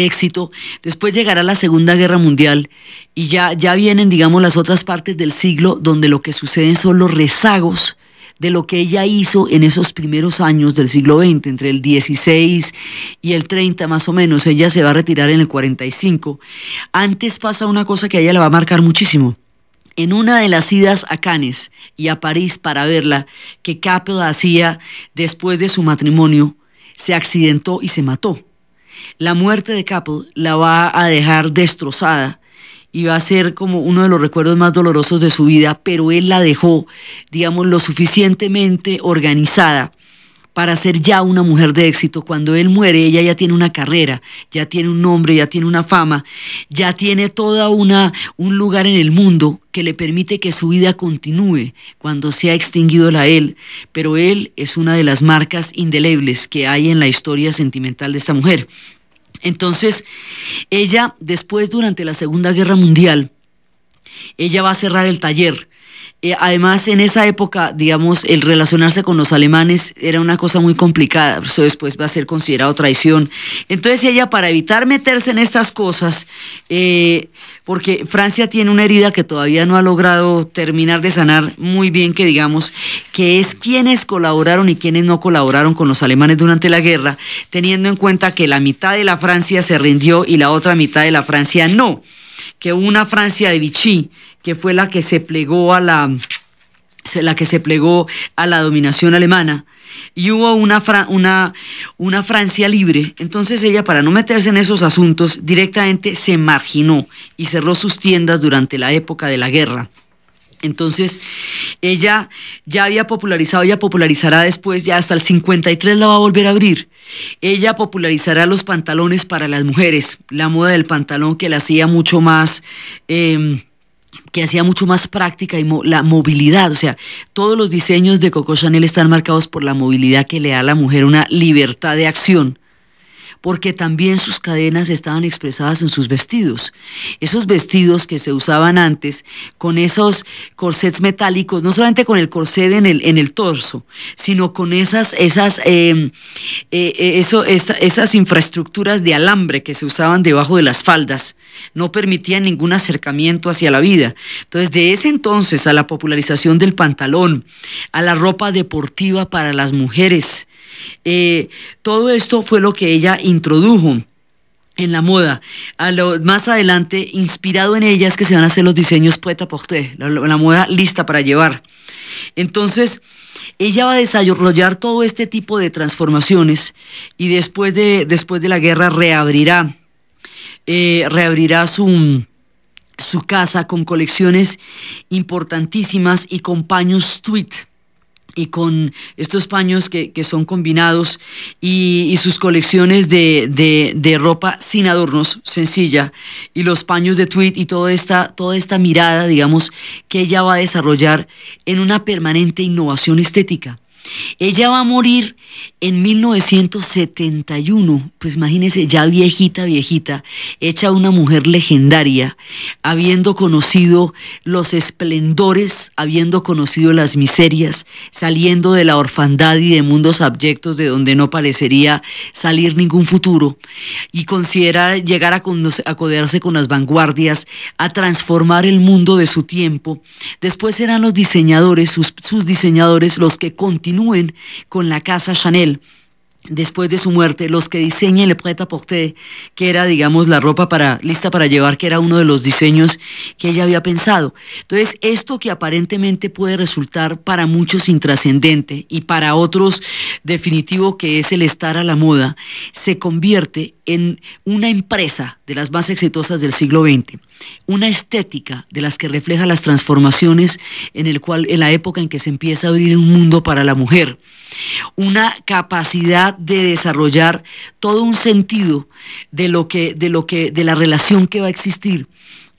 éxito, después llegará la Segunda Guerra Mundial y ya, ya vienen, digamos, las otras partes del siglo donde lo que sucede son los rezagos de lo que ella hizo en esos primeros años del siglo XX, entre el 16 y el 30 más o menos. Ella se va a retirar en el 45. Antes pasa una cosa que a ella la va a marcar muchísimo. En una de las idas a Cannes y a París para verla, que Capel hacía después de su matrimonio, se accidentó y se mató. La muerte de Capel la va a dejar destrozada iba a ser como uno de los recuerdos más dolorosos de su vida, pero él la dejó, digamos, lo suficientemente organizada para ser ya una mujer de éxito. Cuando él muere, ella ya tiene una carrera, ya tiene un nombre, ya tiene una fama, ya tiene toda una un lugar en el mundo que le permite que su vida continúe cuando se ha extinguido la él. Pero él es una de las marcas indelebles que hay en la historia sentimental de esta mujer. Entonces, ella después, durante la Segunda Guerra Mundial, ella va a cerrar el taller eh, además, en esa época, digamos, el relacionarse con los alemanes era una cosa muy complicada, eso después va a ser considerado traición. Entonces ella, para evitar meterse en estas cosas, eh, porque Francia tiene una herida que todavía no ha logrado terminar de sanar muy bien, que digamos, que es quienes colaboraron y quienes no colaboraron con los alemanes durante la guerra, teniendo en cuenta que la mitad de la Francia se rindió y la otra mitad de la Francia no que una Francia de Vichy, que fue la que se plegó a la, que se plegó a la dominación alemana, y hubo una, Francia libre. Entonces ella, para no meterse en esos asuntos, directamente se marginó y cerró sus tiendas durante la época de la guerra. Entonces, ella ya había popularizado, ella popularizará después, ya hasta el 53 la va a volver a abrir. Ella popularizará los pantalones para las mujeres, la moda del pantalón que la hacía mucho más... Em, que hacía mucho más práctica y la movilidad, o sea, todos los diseños de Coco Chanel están marcados por la movilidad que le da a la mujer una libertad de acción porque también sus cadenas estaban expresadas en sus vestidos. Esos vestidos que se usaban antes, con esos corsets metálicos, no solamente con el corset en el, en el torso, sino con esas, esas, em, eh, eh, eso, esas infraestructuras de alambre que se usaban debajo de las faldas, no permitían ningún acercamiento hacia la vida. Entonces, de ese entonces a la popularización del pantalón, a la ropa deportiva para las mujeres, eh, todo esto fue lo que ella introdujo en la moda. A lo, más adelante, inspirado en ellas, que se van a hacer los diseños puerta Porte, la, moda lista para llevar. Entonces, ella va a desarrollar todo este tipo de transformaciones y después de, después de la guerra reabrirá, eh, reabrirá su, su casa con colecciones importantísimas y con paños tweet y con estos paños que, son combinados y, sus colecciones de, ropa sin adornos, sencilla, y los paños de tweet y esta, toda esta mirada, digamos, que ella va a desarrollar en una permanente innovación estética. Ella va a morir en 1971, pues imagínense, ya viejita, viejita, hecha una mujer legendaria, habiendo conocido los esplendores, habiendo conocido las miserias, saliendo de la orfandad y de mundos abyectos de donde no parecería salir ningún futuro, y considerar llegar a, a con las vanguardias, a transformar el mundo de su tiempo. Después serán los diseñadores, sus, sus diseñadores, los que continúen con la casa Chanel después de su muerte, los que diseñen Le prêt porter que era, digamos, la ropa para, lista para llevar, que era uno de los diseños que ella había pensado. Entonces, esto que aparentemente puede resultar para muchos intrascendente y para otros definitivo, que es el estar a la moda, se convierte en una empresa de las más exitosas del siglo XX una estética de las que refleja las transformaciones en, el cual, en la época en que se empieza a abrir un mundo para la mujer, una capacidad de desarrollar todo un sentido de, lo que, de, lo que, de la relación que va a existir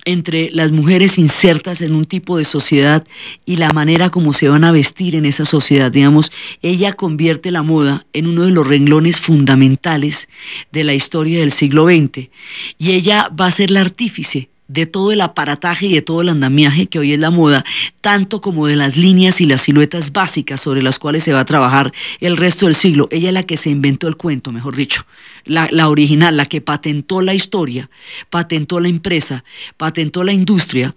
entre las mujeres insertas en un tipo de sociedad y la manera como se van a vestir en esa sociedad. Digamos, ella convierte la moda en uno de los renglones fundamentales de la historia del siglo XX y ella va a ser la artífice de todo el aparataje y de todo el andamiaje que hoy es la moda, tanto como de las líneas y las siluetas básicas sobre las cuales se va a trabajar el resto del siglo. Ella es la que se inventó el cuento, mejor dicho, la, original, la que patentó la historia, patentó la empresa, patentó la industria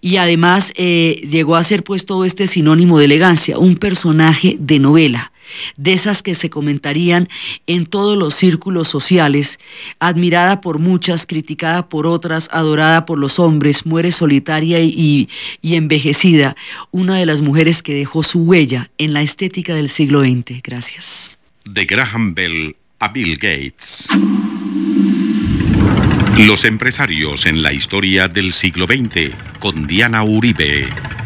y además eh, llegó a ser pues todo este sinónimo de elegancia, un personaje de novela de esas que se comentarían en todos los círculos sociales, admirada por muchas, criticada por otras, adorada por los hombres, muere solitaria y, envejecida, una de las mujeres que dejó su huella en la estética del siglo XX. Gracias. De Graham Bell a Bill Gates. Los empresarios en la historia del siglo XX con Diana Uribe.